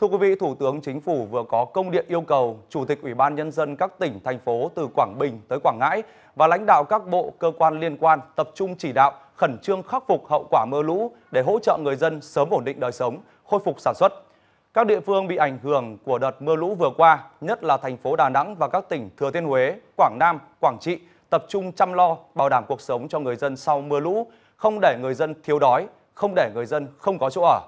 Thưa quý vị, Thủ tướng Chính phủ vừa có công điện yêu cầu Chủ tịch Ủy ban Nhân dân các tỉnh, thành phố từ Quảng Bình tới Quảng Ngãi và lãnh đạo các bộ, cơ quan liên quan tập trung chỉ đạo khẩn trương khắc phục hậu quả mưa lũ để hỗ trợ người dân sớm ổn định đời sống, khôi phục sản xuất. Các địa phương bị ảnh hưởng của đợt mưa lũ vừa qua, nhất là thành phố Đà Nẵng và các tỉnh Thừa Thiên Huế, Quảng Nam, Quảng Trị, tập trung chăm lo bảo đảm cuộc sống cho người dân sau mưa lũ, không để người dân thiếu đói, không để người dân không có chỗ ở.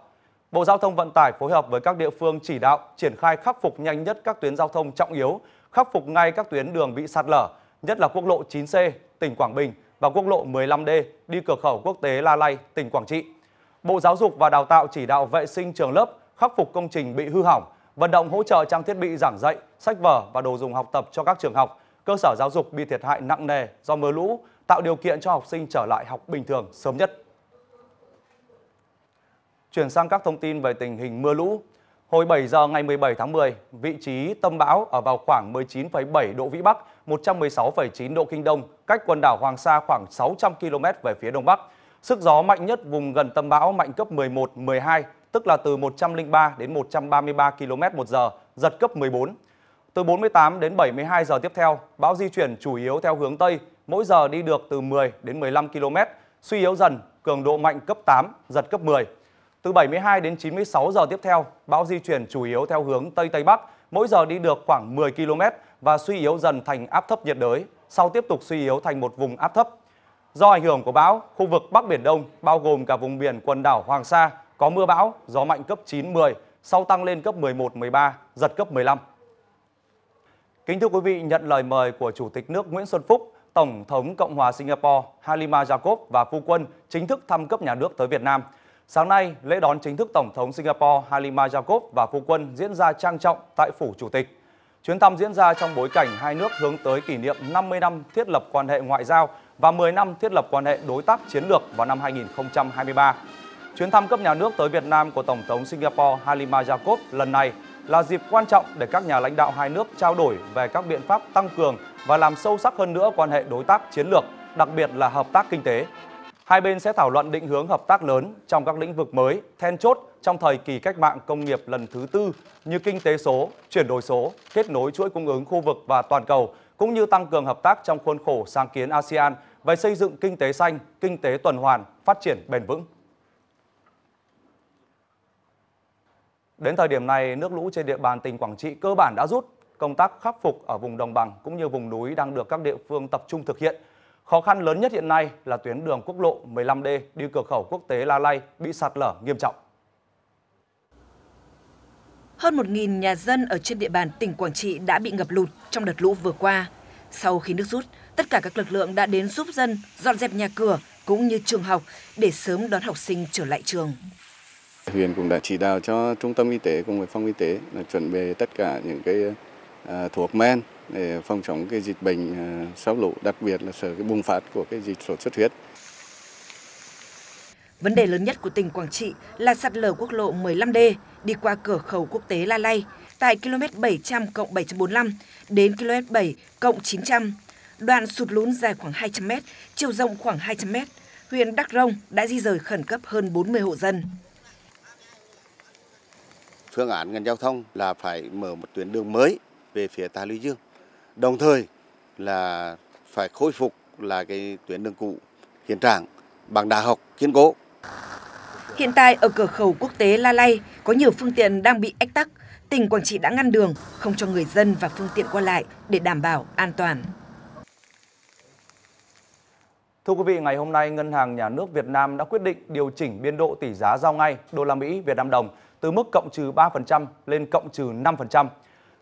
Bộ Giao thông Vận tải phối hợp với các địa phương chỉ đạo triển khai khắc phục nhanh nhất các tuyến giao thông trọng yếu, khắc phục ngay các tuyến đường bị sạt lở, nhất là quốc lộ 9C, tỉnh Quảng Bình và quốc lộ 15D đi cửa khẩu quốc tế La Lai, tỉnh Quảng Trị. Bộ Giáo dục và Đào tạo chỉ đạo vệ sinh trường lớp, khắc phục công trình bị hư hỏng, vận động hỗ trợ trang thiết bị giảng dạy, sách vở và đồ dùng học tập cho các trường học, cơ sở giáo dục bị thiệt hại nặng nề do mưa lũ, tạo điều kiện cho học sinh trở lại học bình thường sớm nhất. Chuyển sang các thông tin về tình hình mưa lũ. Hồi 7 giờ ngày 17 tháng 10, vị trí tâm bão ở vào khoảng 19,7 độ Vĩ Bắc, 116,9 độ Kinh Đông, cách quần đảo Hoàng Sa khoảng 600 km về phía Đông Bắc. Sức gió mạnh nhất vùng gần tâm bão mạnh cấp 11, 12, tức là từ 103 đến 133 km một giờ, giật cấp 14. Từ 48 đến 72 giờ tiếp theo, bão di chuyển chủ yếu theo hướng Tây, mỗi giờ đi được từ 10 đến 15 km, suy yếu dần, cường độ mạnh cấp 8, giật cấp 10. Từ 72 đến 96 giờ tiếp theo, bão di chuyển chủ yếu theo hướng Tây Tây Bắc, mỗi giờ đi được khoảng 10 km và suy yếu dần thành áp thấp nhiệt đới, sau tiếp tục suy yếu thành một vùng áp thấp. Do ảnh hưởng của bão, khu vực Bắc Biển Đông, bao gồm cả vùng biển quần đảo Hoàng Sa, có mưa bão, gió mạnh cấp 9-10, sau tăng lên cấp 11-13, giật cấp 15. Kính thưa quý vị, nhận lời mời của Chủ tịch nước Nguyễn Xuân Phúc, Tổng thống Cộng hòa Singapore Halima Jacob và phu quân chính thức thăm cấp nhà nước tới Việt Nam – Sáng nay, lễ đón chính thức Tổng thống Singapore Halima Jacob và phu quân diễn ra trang trọng tại Phủ Chủ tịch. Chuyến thăm diễn ra trong bối cảnh hai nước hướng tới kỷ niệm 50 năm thiết lập quan hệ ngoại giao và 10 năm thiết lập quan hệ đối tác chiến lược vào năm 2023. Chuyến thăm cấp nhà nước tới Việt Nam của Tổng thống Singapore Halima Jacob lần này là dịp quan trọng để các nhà lãnh đạo hai nước trao đổi về các biện pháp tăng cường và làm sâu sắc hơn nữa quan hệ đối tác chiến lược, đặc biệt là hợp tác kinh tế. Hai bên sẽ thảo luận định hướng hợp tác lớn trong các lĩnh vực mới, then chốt trong thời kỳ cách mạng công nghiệp lần thứ tư như kinh tế số, chuyển đổi số, kết nối chuỗi cung ứng khu vực và toàn cầu, cũng như tăng cường hợp tác trong khuôn khổ sáng kiến ASEAN về xây dựng kinh tế xanh, kinh tế tuần hoàn, phát triển bền vững. Đến thời điểm này, nước lũ trên địa bàn tỉnh Quảng Trị cơ bản đã rút. Công tác khắc phục ở vùng đồng bằng cũng như vùng núi đang được các địa phương tập trung thực hiện – Khó khăn lớn nhất hiện nay là tuyến đường quốc lộ 15D đi cửa khẩu quốc tế La Lai bị sạt lở nghiêm trọng. Hơn 1.000 nhà dân ở trên địa bàn tỉnh Quảng Trị đã bị ngập lụt trong đợt lũ vừa qua. Sau khi nước rút, tất cả các lực lượng đã đến giúp dân dọn dẹp nhà cửa cũng như trường học để sớm đón học sinh trở lại trường. Huyền cũng đã chỉ đạo cho trung tâm y tế cùng với phòng y tế là chuẩn bị tất cả những cái À, thuốc men để phòng chống cái dịch bệnh à, sau lũ, đặc biệt là sự cái bùng phát của cái dịch sốt xuất huyết. Vấn đề lớn nhất của tỉnh Quảng Trị là sạt lở quốc lộ 15D đi qua cửa khẩu quốc tế La Lay tại km 700 cộng 745 đến km 7 cộng 900. Đoạn sụt lún dài khoảng 200 m, chiều rộng khoảng 200 m. Huyện Đắk Rông đã di rời khẩn cấp hơn 40 hộ dân. Phương án ngành giao thông là phải mở một tuyến đường mới về phía ta lưu dương đồng thời là phải khôi phục là cái tuyến đường cũ hiện trạng bằng đà học kiên cố hiện tại ở cửa khẩu quốc tế La Lai có nhiều phương tiện đang bị ách tắc tỉnh Quảng Trị đã ngăn đường không cho người dân và phương tiện qua lại để đảm bảo an toàn Thưa quý vị, ngày hôm nay Ngân hàng Nhà nước Việt Nam đã quyết định điều chỉnh biên độ tỷ giá giao ngay đô la Mỹ Việt Nam đồng từ mức cộng trừ 3% lên cộng trừ 5%.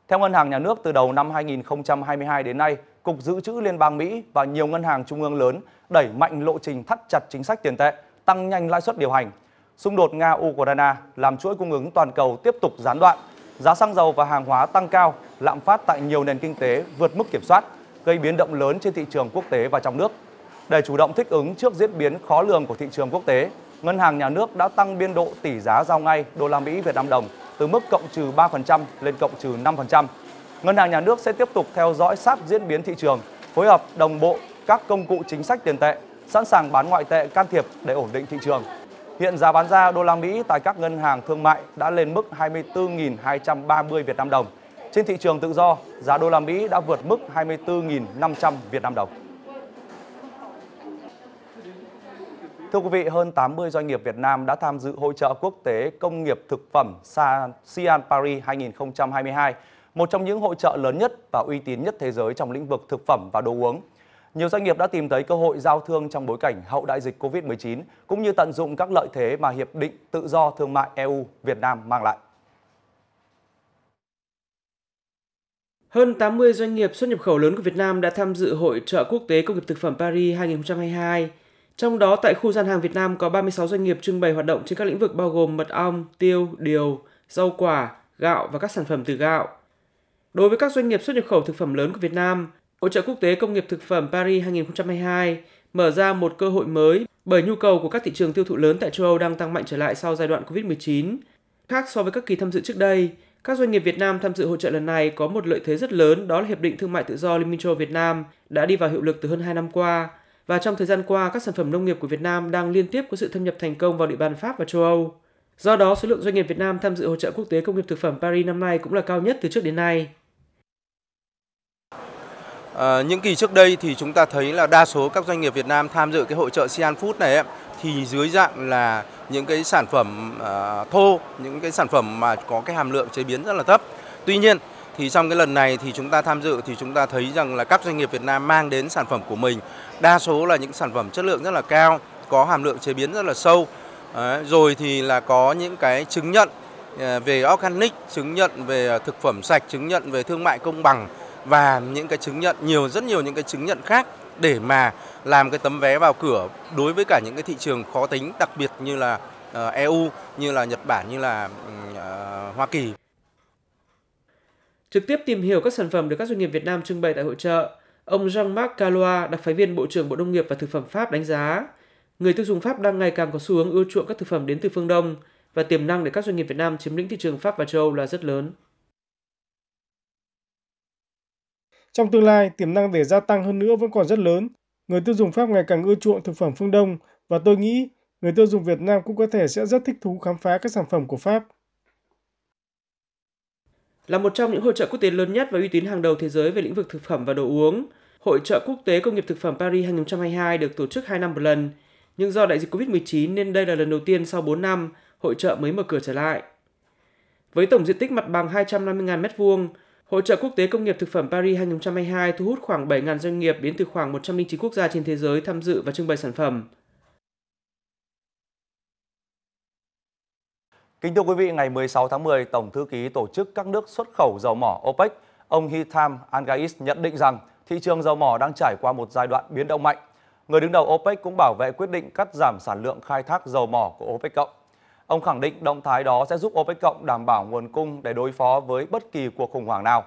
Theo Ngân hàng Nhà nước, từ đầu năm 2022 đến nay, Cục Dự trữ Liên bang Mỹ và nhiều ngân hàng trung ương lớn đẩy mạnh lộ trình thắt chặt chính sách tiền tệ, tăng nhanh lãi suất điều hành. Xung đột Nga-Ukraine làm chuỗi cung ứng toàn cầu tiếp tục gián đoạn, giá xăng dầu và hàng hóa tăng cao, lạm phát tại nhiều nền kinh tế vượt mức kiểm soát, gây biến động lớn trên thị trường quốc tế và trong nước. Để chủ động thích ứng trước diễn biến khó lường của thị trường quốc tế, Ngân hàng Nhà nước đã tăng biên độ tỷ giá giao ngay đô la Mỹ Việt Nam đồng từ mức cộng trừ 3% lên cộng trừ 5%. Ngân hàng nhà nước sẽ tiếp tục theo dõi sát diễn biến thị trường, phối hợp đồng bộ các công cụ chính sách tiền tệ, sẵn sàng bán ngoại tệ can thiệp để ổn định thị trường. Hiện giá bán ra đô la Mỹ tại các ngân hàng thương mại đã lên mức 24.230 Việt Nam đồng. Trên thị trường tự do, giá đô la Mỹ đã vượt mức 24.500 Việt Nam đồng. Thưa quý vị, hơn 80 doanh nghiệp Việt Nam đã tham dự hội trợ quốc tế công nghiệp thực phẩm Sian Paris 2022, một trong những hội trợ lớn nhất và uy tín nhất thế giới trong lĩnh vực thực phẩm và đồ uống. Nhiều doanh nghiệp đã tìm thấy cơ hội giao thương trong bối cảnh hậu đại dịch Covid-19, cũng như tận dụng các lợi thế mà Hiệp định Tự do Thương mại EU Việt Nam mang lại. Hơn 80 doanh nghiệp xuất nhập khẩu lớn của Việt Nam đã tham dự hội trợ quốc tế công nghiệp thực phẩm Paris 2022 trong đó, tại khu gian hàng Việt Nam có 36 doanh nghiệp trưng bày hoạt động trên các lĩnh vực bao gồm mật ong, tiêu, điều, rau quả, gạo và các sản phẩm từ gạo. Đối với các doanh nghiệp xuất nhập khẩu thực phẩm lớn của Việt Nam, Hội trợ quốc tế công nghiệp thực phẩm Paris 2022 mở ra một cơ hội mới bởi nhu cầu của các thị trường tiêu thụ lớn tại châu Âu đang tăng mạnh trở lại sau giai đoạn Covid-19. Khác so với các kỳ tham dự trước đây, các doanh nghiệp Việt Nam tham dự hội trợ lần này có một lợi thế rất lớn đó là Hiệp định Thương mại Tự do Liên minh châu Việt Nam đã đi vào hiệu lực từ hơn 2 năm qua và trong thời gian qua các sản phẩm nông nghiệp của Việt Nam đang liên tiếp có sự thâm nhập thành công vào địa bàn Pháp và châu Âu. Do đó, số lượng doanh nghiệp Việt Nam tham dự hội trợ quốc tế công nghiệp thực phẩm Paris năm nay cũng là cao nhất từ trước đến nay. À, những kỳ trước đây thì chúng ta thấy là đa số các doanh nghiệp Việt Nam tham dự cái hội trợ Sian Food này thì dưới dạng là những cái sản phẩm à, thô, những cái sản phẩm mà có cái hàm lượng chế biến rất là thấp. Tuy nhiên thì trong cái lần này thì chúng ta tham dự thì chúng ta thấy rằng là các doanh nghiệp Việt Nam mang đến sản phẩm của mình đa số là những sản phẩm chất lượng rất là cao, có hàm lượng chế biến rất là sâu. Đấy, rồi thì là có những cái chứng nhận à, về organic, chứng nhận về à, thực phẩm sạch, chứng nhận về thương mại công bằng và những cái chứng nhận nhiều rất nhiều những cái chứng nhận khác để mà làm cái tấm vé vào cửa đối với cả những cái thị trường khó tính đặc biệt như là à, EU, như là Nhật Bản, như là Hoa Kỳ. Trực tiếp tìm hiểu các sản phẩm được các doanh nghiệp Việt Nam trưng bày tại hội trợ, ông Jean-Marc Calois, đặc phái viên Bộ trưởng Bộ Nông nghiệp và Thực phẩm Pháp đánh giá, người tiêu dùng Pháp đang ngày càng có xu hướng ưa chuộng các thực phẩm đến từ phương Đông và tiềm năng để các doanh nghiệp Việt Nam chiếm lĩnh thị trường Pháp và châu Âu là rất lớn. Trong tương lai, tiềm năng để gia tăng hơn nữa vẫn còn rất lớn. Người tiêu dùng Pháp ngày càng ưa chuộng thực phẩm phương Đông và tôi nghĩ người tiêu dùng Việt Nam cũng có thể sẽ rất thích thú khám phá các sản phẩm của Pháp. Là một trong những hội trợ quốc tế lớn nhất và uy tín hàng đầu thế giới về lĩnh vực thực phẩm và đồ uống, Hội trợ quốc tế công nghiệp thực phẩm Paris 2022 được tổ chức 2 năm một lần, nhưng do đại dịch COVID-19 nên đây là lần đầu tiên sau 4 năm hội trợ mới mở cửa trở lại. Với tổng diện tích mặt bằng 250.000 m2, Hội trợ quốc tế công nghiệp thực phẩm Paris 2022 thu hút khoảng 7.000 doanh nghiệp đến từ khoảng 109 quốc gia trên thế giới tham dự và trưng bày sản phẩm. Kính thưa quý vị, ngày 16 tháng 10, Tổng thư ký Tổ chức các nước xuất khẩu dầu mỏ OPEC, ông Hitham Angais nhận định rằng thị trường dầu mỏ đang trải qua một giai đoạn biến động mạnh. Người đứng đầu OPEC cũng bảo vệ quyết định cắt giảm sản lượng khai thác dầu mỏ của OPEC cộng. Ông khẳng định động thái đó sẽ giúp OPEC cộng đảm bảo nguồn cung để đối phó với bất kỳ cuộc khủng hoảng nào.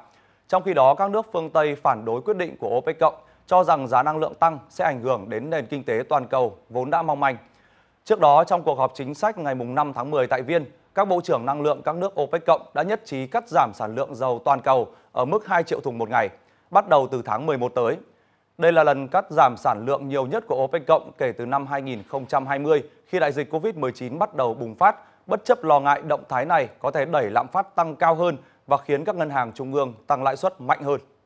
Trong khi đó, các nước phương Tây phản đối quyết định của OPEC cộng, cho rằng giá năng lượng tăng sẽ ảnh hưởng đến nền kinh tế toàn cầu vốn đã mong manh. Trước đó, trong cuộc họp chính sách ngày 5 tháng 10 tại Viên, các bộ trưởng năng lượng các nước OPEC cộng đã nhất trí cắt giảm sản lượng dầu toàn cầu ở mức 2 triệu thùng một ngày, bắt đầu từ tháng 11 tới. Đây là lần cắt giảm sản lượng nhiều nhất của OPEC cộng kể từ năm 2020 khi đại dịch Covid-19 bắt đầu bùng phát, bất chấp lo ngại động thái này có thể đẩy lạm phát tăng cao hơn và khiến các ngân hàng trung ương tăng lãi suất mạnh hơn.